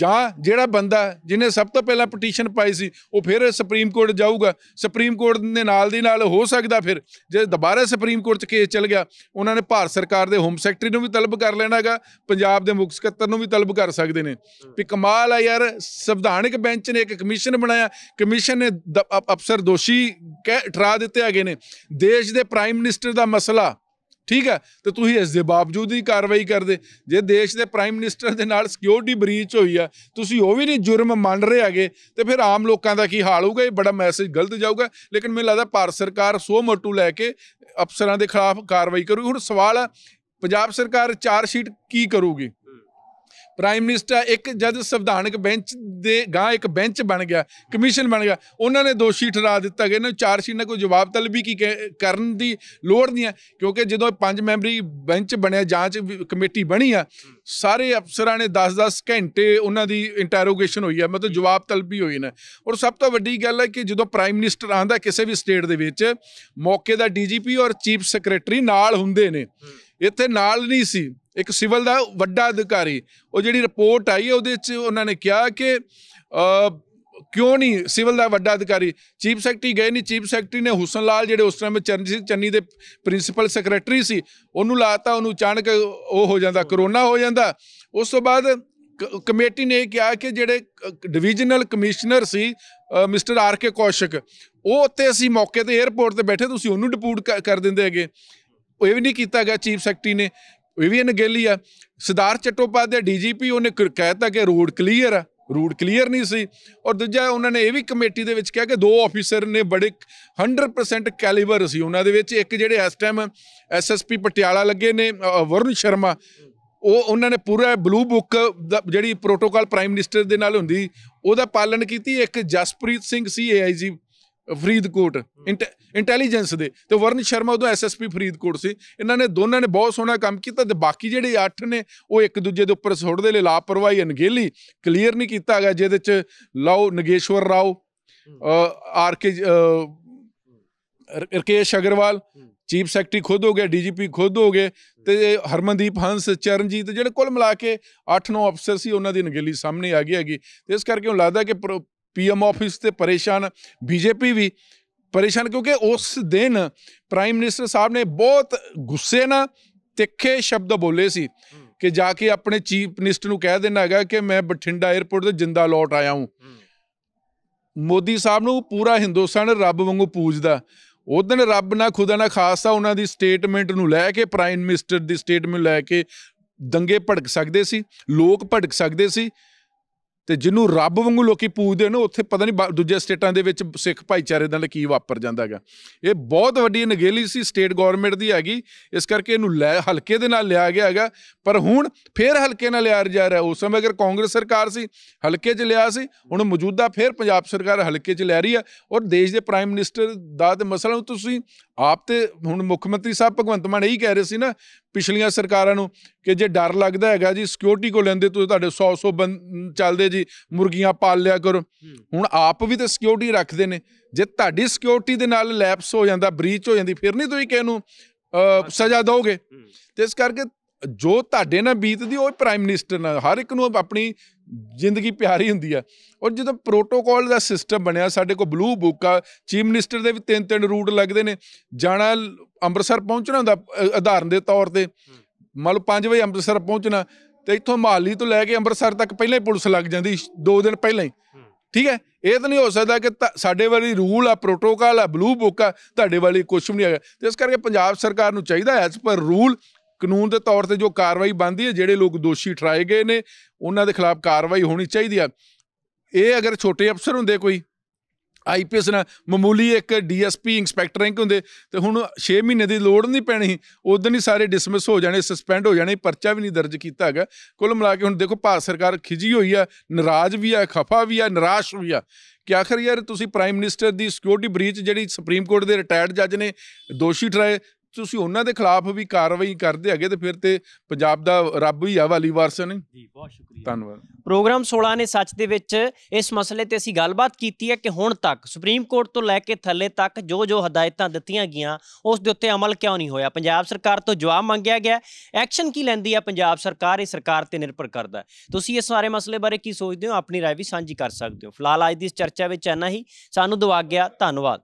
ਜਾਂ ਜਿਹੜਾ ਬੰਦਾ ਜਿਹਨੇ ਸਭ ਤੋਂ ਪਹਿਲਾਂ ਪਟੀਸ਼ਨ ਪਾਈ ਸੀ ਉਹ ਫਿਰ ਸੁਪਰੀਮ ਕੋਰਟ ਜਾਊਗਾ ਸੁਪਰੀਮ ਕੋਰਟ ਦੇ ਨਾਲ ਦੀ ਨਾਲ ਹੋ ਸਕਦਾ ਫਿਰ ਜੇ ਦੁਬਾਰਾ ਸੁਪਰੀਮ ਕੋਰਟ 'ਚ ਕੇਸ ਚੱਲ ਗਿਆ ਉਹਨਾਂ ਨੇ ਭਾਰਤ ਸਰਕਾਰ ਦੇ ਹੋਮ ਸੈਕਟਰੀ ਨੂੰ ਵੀ ਤਲਬ ਕਰ ਲੈਣਾਗਾ ਪੰਜਾਬ ਦੇ ਮੁੱਖ ਸਕੱਤਰ ਨੂੰ ਵੀ ਤਲਬ ਕਰ ਸਕਦੇ ਨੇ ਵੀ ਕਮਾਲ ਆ ਯਾਰ ਸੰਵਿਧਾਨਿਕ ਬੈਂਚ ਨੇ ਇੱਕ ਕਮਿਸ਼ਨ ਬਣਾਇਆ ਕਮਿਸ਼ਨ ਨੇ ਅਫਸਰ ਦੋਸ਼ੀ ਕਹਿ ਠਰਾ ਦਿੱਤੇ ਹੈਗੇ ਨੇ ਦੇਸ਼ ਦੇ ਪ੍ਰਾਈਮ ਮਿਨਿਸਟਰ ਦਾ ਮਸਲਾ ਠੀਕ ਹੈ ਤੇ ਤੁਸੀਂ ਇਸ ਦੇ ਬਾਵਜੂਦ ਹੀ ਕਾਰਵਾਈ ਕਰਦੇ ਜੇ ਦੇਸ਼ ਦੇ ਪ੍ਰਾਈਮ ਮਿਨਿਸਟਰ ਦੇ ਨਾਲ ਸਿਕਿਉਰਿਟੀ ਬਰੀਚ ਹੋਈ ਆ ਤੁਸੀਂ ਉਹ ਵੀ ਨਹੀਂ ਜੁਰਮ ਮੰਨ ਰਹੇ ਹੈਗੇ ਤੇ ਫਿਰ ਆਮ ਲੋਕਾਂ ਦਾ ਕੀ ਹਾਲ ਹੋਊਗਾ ਇਹ ਬੜਾ ਮੈਸੇਜ ਗਲਤ ਜਾਊਗਾ ਲੇਕਿਨ ਮੈਨੂੰ ਲੱਗਦਾ ਭਾਰਤ ਸਰਕਾਰ ਸੋ ਮੋਟੂ ਲੈ ਕੇ ਅਫਸਰਾਂ ਦੇ ਖਿਲਾਫ ਕਾਰਵਾਈ ਕਰੂਗੀ ਹੁਣ ਸਵਾਲ ਪੰਜਾਬ ਸਰਕਾਰ ਚਾਰ ਸ਼ੀਟ ਕੀ ਕਰੂਗੀ ਪ੍ਰਾਈਮ ਮਿਨਿਸਟਰ ਇੱਕ ਜਦ ਸੰਵਿਧਾਨਕ ਬੈਂਚ ਦੇ ਗਾਂ ਇੱਕ ਬੈਂਚ ਬਣ ਗਿਆ ਕਮਿਸ਼ਨ ਬਣ ਗਿਆ ਉਹਨਾਂ ਨੇ ਦੋਸ਼ੀ ਠਹਿਰਾ ਦਿੱਤਾ ਗਿਆ ਇਹਨਾਂ ਨੂੰ ਚਾਰ ਸ਼ੀਟ ਨਾਲ ਕੋਈ ਜਵਾਬ ਤਲਬੀ ਕੀ ਕਰਨ ਦੀ ਲੋੜ ਨਹੀਂ ਹੈ ਕਿਉਂਕਿ ਜਦੋਂ ਪੰਜ ਮੈਂਬਰੀ ਬੈਂਚ ਬਣਿਆ ਜਾਂਚ ਕਮੇਟੀ ਬਣੀ ਆ ਸਾਰੇ ਅਫਸਰਾਂ ਨੇ 10-10 ਘੰਟੇ ਉਹਨਾਂ ਦੀ ਇੰਟਰੋਗੇਸ਼ਨ ਹੋਈ ਹੈ ਮਤਲਬ ਜਵਾਬ ਤਲਬੀ ਹੋਈ ਨਾ ਔਰ ਸਭ ਤੋਂ ਵੱਡੀ ਗੱਲ ਹੈ ਕਿ ਜਦੋਂ ਪ੍ਰਾਈਮ ਮਿਨਿਸਟਰ ਆਂਦਾ ਕਿਸੇ ਵੀ ਸਟੇਟ ਦੇ ਵਿੱਚ ਮੌਕੇ ਦਾ ਡੀਜੀਪੀ ਔਰ ਚੀਫ ਸੈਕਟਰੀ ਨਾਲ ਹੁੰਦੇ ਨੇ ਇੱਥੇ ਨਾਲ ਨਹੀਂ ਸੀ ਇੱਕ ਸਿਵਲ ਦਾ ਵੱਡਾ ਅਧਿਕਾਰੀ ਉਹ ਜਿਹੜੀ ਰਿਪੋਰਟ ਆਈ ਉਹਦੇ ਵਿੱਚ ਉਹਨਾਂ ਨੇ ਕਿਹਾ ਕਿ ਕਿਉਂ ਨਹੀਂ ਸਿਵਲ ਦਾ ਵੱਡਾ ਅਧਿਕਾਰੀ ਚੀਫ ਸੈਕਟਰੀ ਗਏ ਨਹੀਂ ਚੀਫ ਸੈਕਟਰੀ ਨੇ ਹੁਸਨ ਲਾਲ ਜਿਹੜੇ ਉਸ ਟਾਈਮ ਚੰਨੀ ਦੇ ਪ੍ਰਿੰਸੀਪਲ ਸੈਕਟਰੀ ਸੀ ਉਹਨੂੰ ਲਾਤਾ ਉਹਨੂੰ ਅਚਾਨਕ ਉਹ ਹੋ ਜਾਂਦਾ ਕਰੋਨਾ ਹੋ ਜਾਂਦਾ ਉਸ ਤੋਂ ਬਾਅਦ ਕਮੇਟੀ ਨੇ ਕਿਹਾ ਕਿ ਜਿਹੜੇ ਡਿਵੀਜ਼ਨਲ ਕਮਿਸ਼ਨਰ ਸੀ ਮਿਸਟਰ ਆਰ ਕੇ ਕੌਸ਼ਕ ਉਹ ਉੱਤੇ ਅਸੀਂ ਮੌਕੇ ਤੇ 에ਅਰਪੋਰਟ ਤੇ ਬੈਠੇ ਤੁਸੀਂ ਉਹਨੂੰ ਡਿਪੂਟ ਕਰ ਦਿੰਦੇ ਹੈਗੇ ਉਹ ਇਹ ਵੀ ਨਹੀਂ ਕੀਤਾ ਗਿਆ ਚੀਫ ਸੈਕਟਰੀ ਨੇ ਇਹ ਵੀ ਨਗੇਲੀ ਆ ਚਟੋਪਾ ਚਟੋਪਾਧਿਆ ਡੀਜੀਪੀ ਉਹਨੇ ਕਹਿਤਾ ਕਿ ਰੋਡ ਕਲੀਅਰ ਆ ਰੂਟ ਕਲੀਅਰ ਨਹੀਂ ਸੀ ਔਰ ਦੂਜਾ ਉਹਨਾਂ ਨੇ ਇਹ ਵੀ ਕਮੇਟੀ ਦੇ ਵਿੱਚ ਕਿਹਾ ਕਿ ਦੋ ਆਫੀਸਰ ਨੇ ਬੜੇ 100% ਕੈਲੀਬਰ ਸੀ ਉਹਨਾਂ ਦੇ ਵਿੱਚ ਇੱਕ ਜਿਹੜੇ ਇਸ ਟਾਈਮ ਐਸਐਸਪੀ ਪਟਿਆਲਾ ਲੱਗੇ ਨੇ ਵਰਨ ਸ਼ਰਮਾ ਉਹ ਉਹਨਾਂ ਨੇ ਪੂਰਾ ਬਲੂ ਬੁੱਕ ਜਿਹੜੀ ਪ੍ਰੋਟੋਕਾਲ ਪ੍ਰਾਈਮ ਮਿਨਿਸਟਰ ਦੇ ਨਾਲ ਹੁੰਦੀ ਉਹਦਾ ਪਾਲਣ ਕੀਤੀ ਇੱਕ ਜਸਪ੍ਰੀਤ ਸਿੰਘ ਸੀ ਏਆਈਜੀ ਫਰੀਦਕੋਟ ਇੰਟੈਲੀਜੈਂਸ ਦੇ ਤੇ ਵਰਨ ਸ਼ਰਮਾ ਉਹਦਾ ਐਸਐਸਪੀ ਫਰੀਦਕੋਟ ਸੀ ਇਹਨਾਂ ਨੇ ਦੋਨਾਂ ਨੇ ਬਹੁਤ ਸੋਹਣਾ ਕੰਮ ਕੀਤਾ ਤੇ ਬਾਕੀ ਜਿਹੜੇ 8 ਨੇ ਉਹ ਇੱਕ ਦੂਜੇ ਦੇ ਉੱਪਰ ਸੁੱਟਦੇ ਲਈ ਲਾਪਰਵਾਹੀ ਅਨਗੇਲੀ ਕਲੀਅਰ ਨਹੀਂ ਕੀਤਾ ਗਿਆ ਜਿਹਦੇ ਚ ਲਾਓ Nageshwar Rao RK Rakesh Agarwal chief secretary ਖੁਦ ਹੋ ਗਿਆ ਡੀਜੀਪੀ ਖੁਦ ਹੋ ਗਏ ਤੇ ਹਰਮਨਦੀਪ ਹੰਸ ਚਰਨਜੀਤ ਜਿਹੜੇ ਕੁੱਲ ਮਿਲਾ ਕੇ 8-9 ਅਫਸਰ ਸੀ ਉਹਨਾਂ ਦੀ ਨਗੇਲੀ ਸਾਹਮਣੇ ਆ ਗਈ ਹੈਗੀ ਤੇ ਇਸ ਕਰਕੇ ਉਹ ਲੱਗਦਾ ਕਿ ਪੀਐਮ ਆਫਿਸ ਤੇ ਪਰੇਸ਼ਾਨ ਬੀਜੇਪੀ ਵੀ ਪਰੇਸ਼ਾਨ ਕਿਉਂਕਿ ਉਸ ਦਿਨ ਪ੍ਰਾਈਮ ਮਿਨਿਸਟਰ ਸਾਹਿਬ ਨੇ ਬਹੁਤ ਗੁੱਸੇ ਨਾਲ ਤਿੱਖੇ ਸ਼ਬਦ ਬੋਲੇ ਸੀ ਕਿ ਜਾ ਕੇ ਆਪਣੇ ਚੀਫ ਮਿਨਿਸਟਰ ਨੂੰ ਕਹਿ ਦੇਣਾ ਹੈਗਾ ਕਿ ਮੈਂ ਬਠਿੰਡਾ 에ਅਰਪੋਰਟ ਤੇ ਜਿੰਦਾ ਲੌਟ ਆਇਆ ਹਾਂ ਮੋਦੀ ਸਾਹਿਬ ਨੂੰ ਪੂਰਾ ਹਿੰਦੁਸਤਾਨ ਰੱਬ ਵਾਂਗੂ ਪੂਜਦਾ ਦਿਨ ਰੱਬ ਨਾ ਖੁਦਾ ਨਾ ਖਾਸਾ ਉਹਨਾਂ ਦੀ ਸਟੇਟਮੈਂਟ ਨੂੰ ਲੈ ਕੇ ਪ੍ਰਾਈਮ ਮਿਨਿਸਟਰ ਦੀ ਸਟੇਟਮੈਂਟ ਲੈ ਕੇ ਦੰਗੇ ਭੜਕ ਸਕਦੇ ਸੀ ਲੋਕ ਭੜਕ ਸਕਦੇ ਸੀ ਤੇ ਜਿਹਨੂੰ ਰੱਬ ਵਾਂਗੂ ਲੋਕੀ ਪੂਜਦੇ ਨੇ ਉੱਥੇ ਪਤਾ ਨਹੀਂ ਦੂਜੇ ਸਟੇਟਾਂ ਦੇ ਵਿੱਚ ਸਿੱਖ ਭਾਈਚਾਰੇ ਨਾਲ ਕੀ ਵਾਪਰ ਜਾਂਦਾ ਹੈਗਾ ਇਹ ਬਹੁਤ ਵੱਡੀ ਨਗੇਲੀ ਸੀ ਸਟੇਟ ਗਵਰਨਮੈਂਟ ਦੀ ਹੈਗੀ ਇਸ ਕਰਕੇ ਇਹਨੂੰ ਹਲਕੇ ਦੇ ਨਾਲ ਲਿਆ ਗਿਆ ਹੈਗਾ ਪਰ ਹੁਣ ਫੇਰ ਹਲਕੇ ਨਾਲ ਲਿਆ ਜਾ ਰਿਹਾ ਉਸ ਸਮੇਂ ਅਗਰ ਕਾਂਗਰਸ ਸਰਕਾਰ ਸੀ ਹਲਕੇ 'ਚ ਲਿਆ ਸੀ ਹੁਣ ਮੌਜੂਦਾ ਫੇਰ ਪੰਜਾਬ ਸਰਕਾਰ ਹਲਕੇ 'ਚ ਲੈ ਰਹੀ ਹੈ ਔਰ ਦੇਸ਼ ਦੇ ਪ੍ਰਾਈਮ ਮਿਨਿਸਟਰ ਦਾ ਤੇ ਮਸਲਾ ਨੂੰ ਤੁਸੀਂ ਆਪ ਤੇ ਹੁਣ ਮੁੱਖ ਮੰਤਰੀ ਸਾਹਿਬ ਭਗਵੰਤ ਮਾਨ ਇਹੀ ਕਹਿ ਰਹੇ ਸੀ ਨਾ ਪਿਛਲੀਆਂ ਸਰਕਾਰਾਂ ਨੂੰ ਕਿ ਜੇ ਡਰ ਲੱਗਦਾ ਹੈਗਾ ਜੀ ਸਿਕਿਉਰਿਟੀ ਕੋ ਲੈਂਦੇ ਤੁਸੀਂ ਤੁਹਾਡੇ 100 100 ਚੱਲਦੇ ਜੀ ਮੁਰਗੀਆਂ ਪਾਲ ਲਿਆ ਕਰੋ ਹੁਣ ਆਪ ਵੀ ਤੇ ਸਿਕਿਉਰਿਟੀ ਰੱਖਦੇ ਨੇ ਜੇ ਤੁਹਾਡੀ ਸਿਕਿਉਰਿਟੀ ਦੇ ਨਾਲ ਲੈਪਸ ਹੋ ਜਾਂਦਾ ਬ੍ਰੀਚ ਹੋ ਜਾਂਦੀ ਫਿਰ ਨਹੀਂ ਤੁਸੀਂ ਕਿਸ ਨੂੰ ਸਜ਼ਾ ਦੋਗੇ ਤੇ ਇਸ ਕਰਕੇ ਜੋ ਤੁਹਾਡੇ ਨਾਲ ਬੀਤਦੀ ਉਹ ਪ੍ਰਾਈਮ ਮਿਨਿਸਟਰ ਨਾਲ ਹਰ ਇੱਕ ਨੂੰ ਆਪਣੀ ਜ਼ਿੰਦਗੀ ਪਿਆਰੀ ਹੁੰਦੀ ਆ ਔਰ ਜਦੋਂ ਪ੍ਰੋਟੋਕਾਲ ਦਾ ਸਿਸਟਮ ਬਣਿਆ ਸਾਡੇ ਕੋਲ ਬਲੂ ਬੁੱਕ ਆ ਚੀਫ ਮਿਨਿਸਟਰ ਦੇ ਵੀ ਤਿੰਨ ਤਿੰਨ ਰੂਟ ਲੱਗਦੇ ਨੇ ਜਾਣਾ ਅੰਮ੍ਰਿਤਸਰ ਪਹੁੰਚਣਾ ਹੁੰਦਾ ਆਧਾਰਨ ਦੇ ਤੌਰ ਤੇ ਮੰਨ ਲਓ 5 ਵਜੇ ਅੰਮ੍ਰਿਤਸਰ ਪਹੁੰਚਣਾ ਤੇ ਇੱਥੋਂ ਮਾਲੀ ਤੋਂ ਲੈ ਕੇ ਅੰਮ੍ਰਿਤਸਰ ਤੱਕ ਪਹਿਲਾਂ ਹੀ ਪੁਲਿਸ ਲੱਗ ਜਾਂਦੀ 2 ਦਿਨ ਪਹਿਲਾਂ ਹੀ ਠੀਕ ਹੈ ਇਹ ਤਾਂ ਨਹੀਂ ਹੋ ਸਕਦਾ ਕਿ ਸਾਡੇ ਵਾਲੀ ਰੂਲ ਆ ਪ੍ਰੋਟੋਕਾਲ ਆ ਬਲੂ ਬੁੱਕ ਆ ਤੁਹਾਡੇ ਵਾਲੀ ਕੁਝ ਵੀ ਨਹੀਂ ਹੈ ਤੇ ਇਸ ਕਰਕੇ ਪੰਜਾਬ ਸਰਕਾਰ ਨੂੰ ਚਾਹੀਦਾ ਐਸ ਪਰ ਰੂਲ ਕਾਨੂੰਨ ਦੇ ਤੌਰ ਤੇ ਜੋ ਕਾਰਵਾਈ ਬੰਦੀ ਹੈ ਜਿਹੜੇ ਲੋਕ ਦੋਸ਼ੀ ਠਰਾਏ ਗਏ ਨੇ ਉਹਨਾਂ ਦੇ ਖਿਲਾਫ ਕਾਰਵਾਈ ਹੋਣੀ ਚਾਹੀਦੀ ਆ ਇਹ ਅਗਰ ਛੋਟੇ ਅਫਸਰ ਹੁੰਦੇ ਕੋਈ ਆਈਪੀਐਸ ਨਾ ਮਾਮੂਲੀ ਇੱਕ ਡੀਐਸਪੀ ਇੰਸਪੈਕਟਰ ਰੈਂਕ ਹੁੰਦੇ ਤੇ ਹੁਣ 6 ਮਹੀਨੇ ਦੀ ਲੋੜ ਨਹੀਂ ਪੈਣੀ ਉਦੋਂ ਹੀ ਸਾਰੇ ਡਿਸਮਿਸ ਹੋ ਜਾਣੇ ਸਸਪੈਂਡ ਹੋ ਜਾਣੇ ਪਰਚਾ ਵੀ ਨਹੀਂ ਦਰਜ ਕੀਤਾ ਹੈਗਾ ਕੁੱਲ ਮਿਲਾ ਕੇ ਹੁਣ ਦੇਖੋ ਭਾਰਤ ਸਰਕਾਰ ਖਿਜੀ ਹੋਈ ਆ ਨਾਰਾਜ਼ ਵੀ ਆ ਖਫਾ ਵੀ ਆ ਨਿਰਾਸ਼ ਵੀ ਆ ਕਿ ਆਖਰ ਯਾਰ ਤੁਸੀਂ ਪ੍ਰਾਈਮ ਮਿਨਿਸਟਰ ਦੀ ਸਿਕਿਉਰਿਟੀ ਬ੍ਰੀਚ ਜਿਹੜੀ ਸੁਪਰੀਮ ਕੋਰਟ ਦੇ ਰਿਟਾਇਰਡ ਜੱਜ ਨੇ ਦੋਸ਼ੀ ਠਰਾਏ ਤੁਸੀਂ ਉਹਨਾਂ ਦੇ ਖਿਲਾਫ ਵੀ ਕਾਰਵਾਈ ਕਰਦੇ ਹੈਗੇ ਤੇ ਫਿਰ ਤੇ ਪੰਜਾਬ ਦਾ ਰੱਬ ਹੀ ਆ ਵਾਲੀ ਵਾਰਸ ਨੇ ਜੀ ਬਹੁਤ ਸ਼ੁਕਰੀਆ ਧੰਨਵਾਦ
ਪ੍ਰੋਗਰਾਮ 16 ਨੇ ਸੱਚ ਦੇ ਵਿੱਚ ਇਸ ਮਸਲੇ ਤੇ ਅਸੀਂ ਗੱਲਬਾਤ ਕੀਤੀ ਹੈ ਕਿ ਹੁਣ ਤੱਕ ਸੁਪਰੀਮ ਕੋਰਟ ਤੋਂ ਲੈ ਕੇ ਥੱਲੇ ਤੱਕ ਜੋ ਜੋ ਹਦਾਇਤਾਂ ਦਿੱਤੀਆਂ ਗਈਆਂ ਉਸ ਦੇ ਉੱਤੇ ਅਮਲ ਕਿਉਂ ਨਹੀਂ ਹੋਇਆ ਪੰਜਾਬ ਸਰਕਾਰ ਤੋਂ ਜਵਾਬ ਮੰਗਿਆ ਗਿਆ ਐਕਸ਼ਨ ਕੀ ਲੈਂਦੀ ਹੈ ਪੰਜਾਬ ਸਰਕਾਰ ਇਹ ਸਰਕਾਰ ਤੇ ਨਿਰਭਰ ਕਰਦਾ ਤੁਸੀਂ ਇਸ ਸਾਰੇ ਮਸਲੇ ਬਾਰੇ ਕੀ ਸੋਚਦੇ ਹੋ ਆਪਣੀ رائے ਵੀ ਸਾਂਝੀ ਕਰ ਸਕਦੇ ਹੋ ਫਿਲਹਾਲ ਅੱਜ ਦੀ ਇਸ ਚਰਚਾ ਵਿੱਚ ਇੰਨਾ ਹੀ ਸਾਨੂੰ ਦਵਾ ਗਿਆ ਧੰਨਵਾਦ